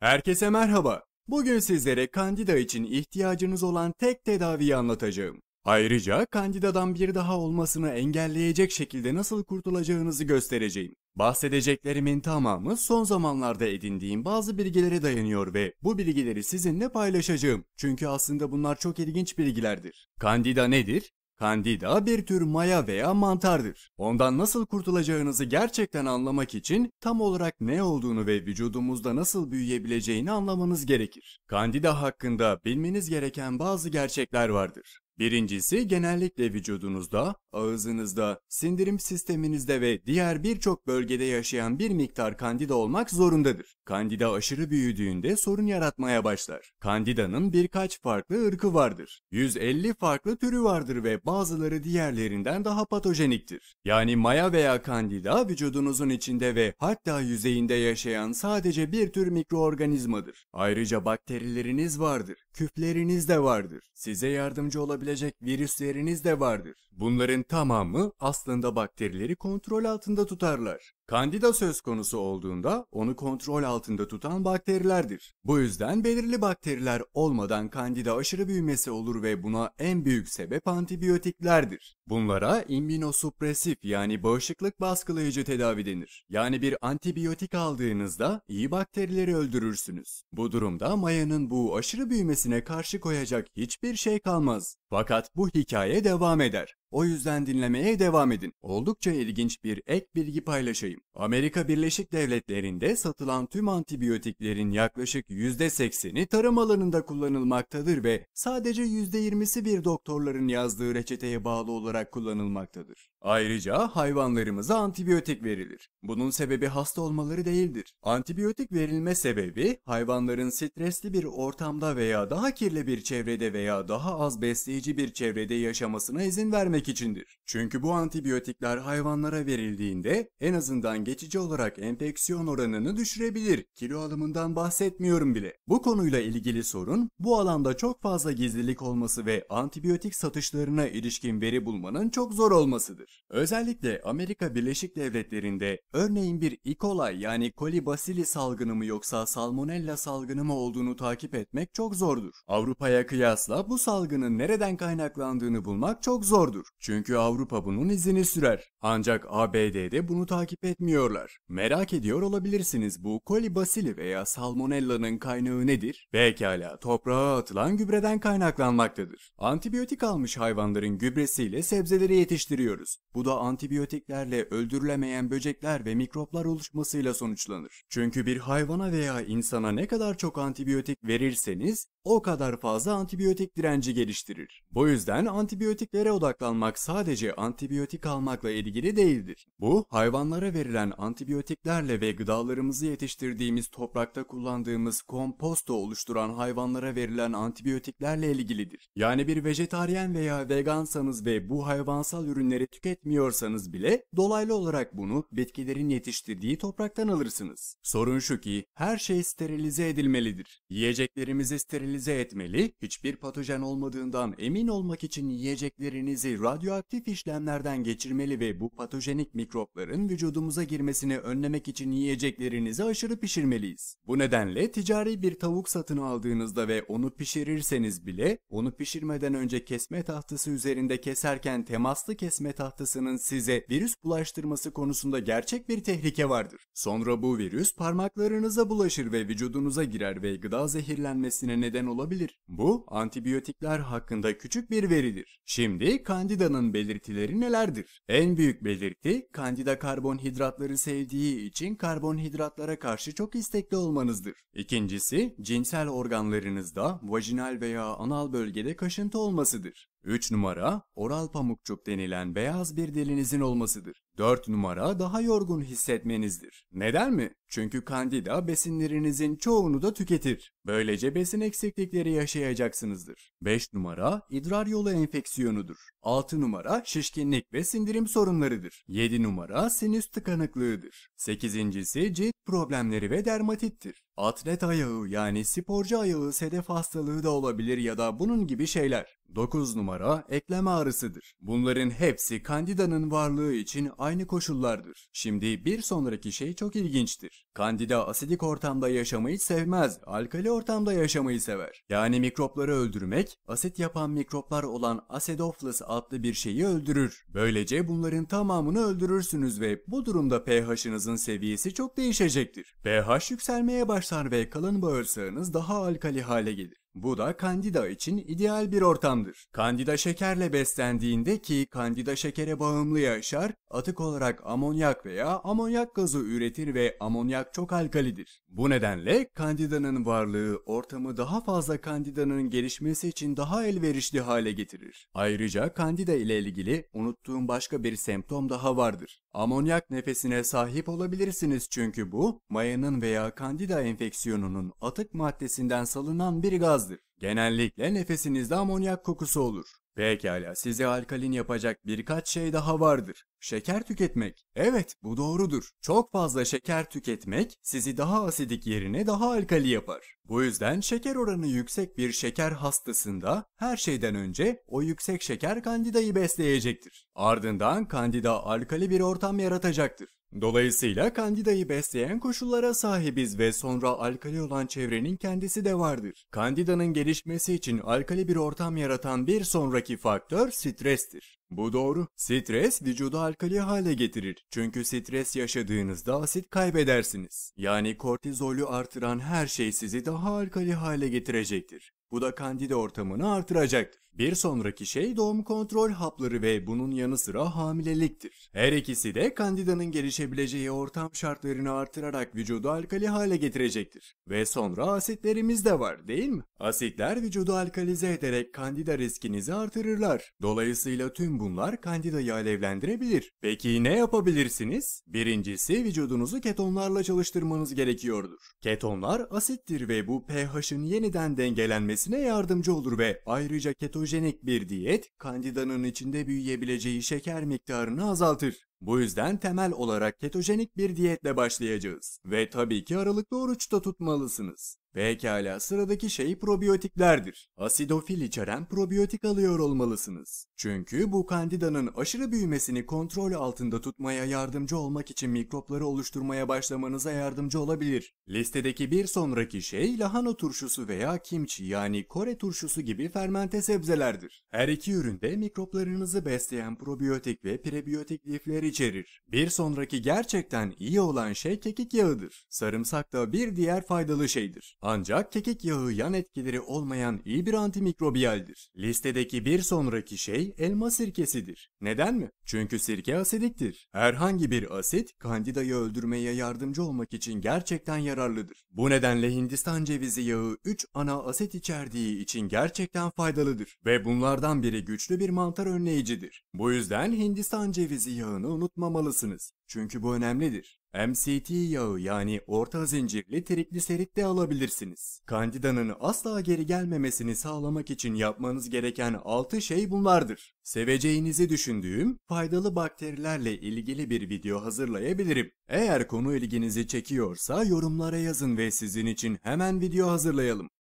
Herkese merhaba. Bugün sizlere kandida için ihtiyacınız olan tek tedaviyi anlatacağım. Ayrıca kandidadan bir daha olmasını engelleyecek şekilde nasıl kurtulacağınızı göstereceğim. Bahsedeceklerimin tamamı son zamanlarda edindiğim bazı bilgilere dayanıyor ve bu bilgileri sizinle paylaşacağım. Çünkü aslında bunlar çok ilginç bilgilerdir. Kandida nedir? Kandida bir tür maya veya mantardır. Ondan nasıl kurtulacağınızı gerçekten anlamak için tam olarak ne olduğunu ve vücudumuzda nasıl büyüyebileceğini anlamanız gerekir. Kandida hakkında bilmeniz gereken bazı gerçekler vardır. Birincisi genellikle vücudunuzda, ağzınızda, sindirim sisteminizde ve diğer birçok bölgede yaşayan bir miktar kandida olmak zorundadır. Kandida aşırı büyüdüğünde sorun yaratmaya başlar. Kandidanın birkaç farklı ırkı vardır. 150 farklı türü vardır ve bazıları diğerlerinden daha patojeniktir. Yani maya veya kandida vücudunuzun içinde ve hatta yüzeyinde yaşayan sadece bir tür mikroorganizmadır. Ayrıca bakterileriniz vardır küfleriniz de vardır. Size yardımcı olabilecek virüsleriniz de vardır. Bunların tamamı aslında bakterileri kontrol altında tutarlar. Kandida söz konusu olduğunda onu kontrol altında tutan bakterilerdir. Bu yüzden belirli bakteriler olmadan kandida aşırı büyümesi olur ve buna en büyük sebep antibiyotiklerdir. Bunlara immünosupresif yani bağışıklık baskılayıcı tedavi denir. Yani bir antibiyotik aldığınızda iyi bakterileri öldürürsünüz. Bu durumda mayanın bu aşırı büyümesine karşı koyacak hiçbir şey kalmaz. Fakat bu hikaye devam eder. O yüzden dinlemeye devam edin. Oldukça ilginç bir ek bilgi paylaşayım. Amerika Birleşik Devletleri'nde satılan tüm antibiyotiklerin yaklaşık %80'i tarım alanında kullanılmaktadır ve sadece %20'si bir doktorların yazdığı reçeteye bağlı olarak kullanılmaktadır. Ayrıca hayvanlarımıza antibiyotik verilir. Bunun sebebi hasta olmaları değildir. Antibiyotik verilme sebebi hayvanların stresli bir ortamda veya daha kirli bir çevrede veya daha az besleyici bir çevrede yaşamasına izin vermek içindir. Çünkü bu antibiyotikler hayvanlara verildiğinde en azından geçici olarak enfeksiyon oranını düşürebilir. Kilo alımından bahsetmiyorum bile. Bu konuyla ilgili sorun bu alanda çok fazla gizlilik olması ve antibiyotik satışlarına ilişkin veri bulmanın çok zor olmasıdır görülür. Özellikle Amerika Birleşik Devletleri'nde örneğin bir E. coli yani kolibasili salgını mı yoksa salmonella salgını mı olduğunu takip etmek çok zordur. Avrupa'ya kıyasla bu salgının nereden kaynaklandığını bulmak çok zordur. Çünkü Avrupa bunun izini sürer. Ancak ABD'de bunu takip etmiyorlar. Merak ediyor olabilirsiniz bu kolibasili veya salmonellanın kaynağı nedir? Pekala toprağa atılan gübreden kaynaklanmaktadır. Antibiyotik almış hayvanların gübresiyle sebzeleri yetiştiriyoruz. Bu da antibiyotiklerle öldürülemeyen böcekler ve mikroplar oluşmasıyla sonuçlanır. Çünkü bir hayvana veya insana ne kadar çok antibiyotik verirseniz o kadar fazla antibiyotik direnci geliştirir. Bu yüzden antibiyotiklere odaklanmak sadece antibiyotik almakla ilgili değildir. Bu hayvanlara verilen antibiyotiklerle ve gıdalarımızı yetiştirdiğimiz toprakta kullandığımız komposto oluşturan hayvanlara verilen antibiyotiklerle ilgilidir. Yani bir vejetaryen veya vegansanız ve bu hayvansal ürünleri tüketirseniz etmiyorsanız bile dolaylı olarak bunu bitkilerin yetiştirdiği topraktan alırsınız. Sorun şu ki her şey sterilize edilmelidir. Yiyeceklerimizi sterilize etmeli, hiçbir patojen olmadığından emin olmak için yiyeceklerinizi radyoaktif işlemlerden geçirmeli ve bu patojenik mikropların vücudumuza girmesini önlemek için yiyeceklerinizi aşırı pişirmeliyiz. Bu nedenle ticari bir tavuk satın aldığınızda ve onu pişirirseniz bile onu pişirmeden önce kesme tahtası üzerinde keserken temaslı kesme tahtası tahtasının size virüs bulaştırması konusunda gerçek bir tehlike vardır. Sonra bu virüs parmaklarınıza bulaşır ve vücudunuza girer ve gıda zehirlenmesine neden olabilir. Bu antibiyotikler hakkında küçük bir veridir. Şimdi kandidanın belirtileri nelerdir? En büyük belirti kandida karbonhidratları sevdiği için karbonhidratlara karşı çok istekli olmanızdır. İkincisi cinsel organlarınızda vajinal veya anal bölgede kaşıntı olmasıdır. 3 numara oral pamukçuk denilen beyaz bir dilinizin olmasıdır. 4 numara daha yorgun hissetmenizdir. Neden mi? Çünkü kandida besinlerinizin çoğunu da tüketir. Böylece besin eksiklikleri yaşayacaksınızdır. 5 numara idrar yolu enfeksiyonudur. 6 numara şişkinlik ve sindirim sorunlarıdır. 7 numara sinüs tıkanıklığıdır. 8.si cilt problemleri ve dermatittir. Atlet ayağı yani sporcu ayağı sedef hastalığı da olabilir ya da bunun gibi şeyler. 9 numara eklem ağrısıdır. Bunların hepsi kandidanın varlığı için aynı koşullardır. Şimdi bir sonraki şey çok ilginçtir. Kandida asidik ortamda yaşamayı sevmez, alkali ortamda yaşamayı sever. Yani mikropları öldürmek, asit yapan mikroplar olan acidophilus adlı bir şeyi öldürür. Böylece bunların tamamını öldürürsünüz ve bu durumda pH'ınızın seviyesi çok değişecektir. pH yükselmeye başlar yumuşar ve kalın bağırsağınız daha alkali hale gelir. Bu da kandida için ideal bir ortamdır. Kandida şekerle beslendiğinde ki kandida şekere bağımlı yaşar, atık olarak amonyak veya amonyak gazı üretir ve amonyak çok alkalidir. Bu nedenle kandidanın varlığı ortamı daha fazla kandidanın gelişmesi için daha elverişli hale getirir. Ayrıca kandida ile ilgili unuttuğum başka bir semptom daha vardır. Amonyak nefesine sahip olabilirsiniz çünkü bu mayanın veya kandida enfeksiyonunun atık maddesinden salınan bir gazdır. Genellikle nefesinizde amonyak kokusu olur. Pekala, size alkalin yapacak birkaç şey daha vardır. Şeker tüketmek. Evet, bu doğrudur. Çok fazla şeker tüketmek sizi daha asidik yerine daha alkali yapar. Bu yüzden şeker oranı yüksek bir şeker hastasında her şeyden önce o yüksek şeker kandidayı besleyecektir. Ardından kandida alkali bir ortam yaratacaktır. Dolayısıyla kandidayı besleyen koşullara sahibiz ve sonra alkali olan çevrenin kendisi de vardır. Kandidanın gelişmesi için alkali bir ortam yaratan bir sonraki faktör strestir. Bu doğru. Stres vücudu alkali hale getirir. Çünkü stres yaşadığınızda asit kaybedersiniz. Yani kortizolü artıran her şey sizi daha alkali hale getirecektir. Bu da kandida ortamını artıracaktır. Bir sonraki şey doğum kontrol hapları ve bunun yanı sıra hamileliktir. Her ikisi de kandidanın gelişebileceği ortam şartlarını artırarak vücudu alkali hale getirecektir. Ve sonra asitlerimiz de var değil mi? Asitler vücudu alkalize ederek kandida riskinizi artırırlar. Dolayısıyla tüm bunlar kandidayı alevlendirebilir. Peki ne yapabilirsiniz? Birincisi vücudunuzu ketonlarla çalıştırmanız gerekiyordur. Ketonlar asittir ve bu pH'ın yeniden dengelenmesine yardımcı olur ve ayrıca ketojenik bir diyet kandidanın içinde büyüyebileceği şeker miktarını azaltır. Bu yüzden temel olarak ketojenik bir diyetle başlayacağız. Ve tabii ki aralıklı oruçta tutmalısınız. Pekala sıradaki şey probiyotiklerdir. Asidofil içeren probiyotik alıyor olmalısınız. Çünkü bu kandidanın aşırı büyümesini kontrol altında tutmaya yardımcı olmak için mikropları oluşturmaya başlamanıza yardımcı olabilir. Listedeki bir sonraki şey lahana turşusu veya kimchi yani Kore turşusu gibi fermente sebzelerdir. Her iki üründe mikroplarınızı besleyen probiyotik ve prebiyotik lifler içerir. Bir sonraki gerçekten iyi olan şey kekik yağıdır. Sarımsak da bir diğer faydalı şeydir. Ancak kekik yağı yan etkileri olmayan iyi bir antimikrobiyaldir. Listedeki bir sonraki şey elma sirkesidir. Neden mi? Çünkü sirke asidiktir. Herhangi bir asit kandidayı öldürmeye yardımcı olmak için gerçekten yararlıdır. Bu nedenle Hindistan cevizi yağı 3 ana asit içerdiği için gerçekten faydalıdır ve bunlardan biri güçlü bir mantar önleyicidir. Bu yüzden Hindistan cevizi yağını unutmamalısınız. Çünkü bu önemlidir. MCT yağı yani orta zincirli trigliserit de alabilirsiniz. Kandidanın asla geri gelmemesini sağlamak için yapmanız gereken 6 şey bunlardır. Seveceğinizi düşündüğüm faydalı bakterilerle ilgili bir video hazırlayabilirim. Eğer konu ilginizi çekiyorsa yorumlara yazın ve sizin için hemen video hazırlayalım.